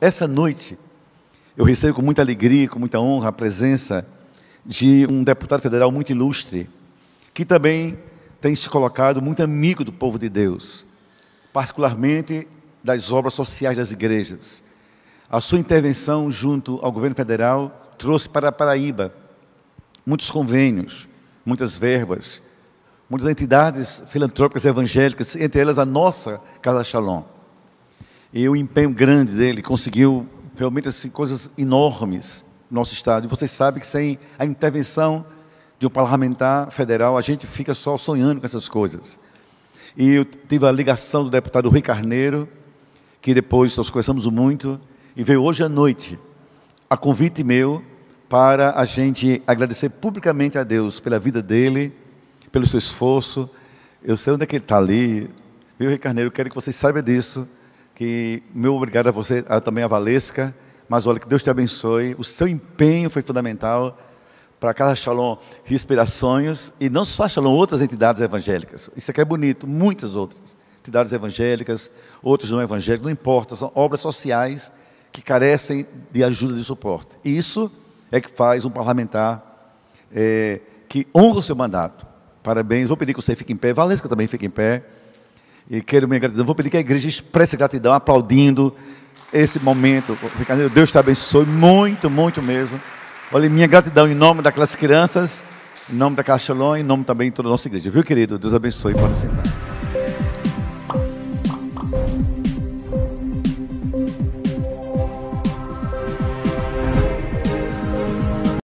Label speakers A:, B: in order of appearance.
A: Essa noite, eu recebo com muita alegria, com muita honra, a presença de um deputado federal muito ilustre, que também tem se colocado muito amigo do povo de Deus, particularmente das obras sociais das igrejas. A sua intervenção junto ao governo federal trouxe para a Paraíba muitos convênios, muitas verbas, muitas entidades filantrópicas evangélicas, entre elas a nossa Casa Shalom. E o empenho grande dele conseguiu realmente assim, coisas enormes no nosso Estado. E vocês sabem que sem a intervenção de um parlamentar federal, a gente fica só sonhando com essas coisas. E eu tive a ligação do deputado Rui Carneiro, que depois nós conversamos muito, e veio hoje à noite, a convite meu, para a gente agradecer publicamente a Deus pela vida dele, pelo seu esforço. Eu sei onde é que ele está ali. Viu, Rui Carneiro, eu quero que vocês saibam disso que meu obrigado a você, a, também a Valesca. Mas olha, que Deus te abençoe. O seu empenho foi fundamental para a Casa Shalom respirar sonhos. E não só a Shalom, outras entidades evangélicas. Isso aqui é bonito, muitas outras. Entidades evangélicas, outros não evangélicos, não importa. São obras sociais que carecem de ajuda e de suporte. Isso é que faz um parlamentar é, que honra o seu mandato. Parabéns. Vou pedir que você fique em pé. Valesca também fique em pé. E quero minha gratidão. Vou pedir que a igreja expresse gratidão, aplaudindo esse momento. Ricardo, Deus te abençoe muito, muito mesmo. Olha, minha gratidão em nome daquelas crianças, em nome da Caixa Lon, em nome também de toda a nossa igreja. Viu, querido? Deus abençoe. Pode sentar.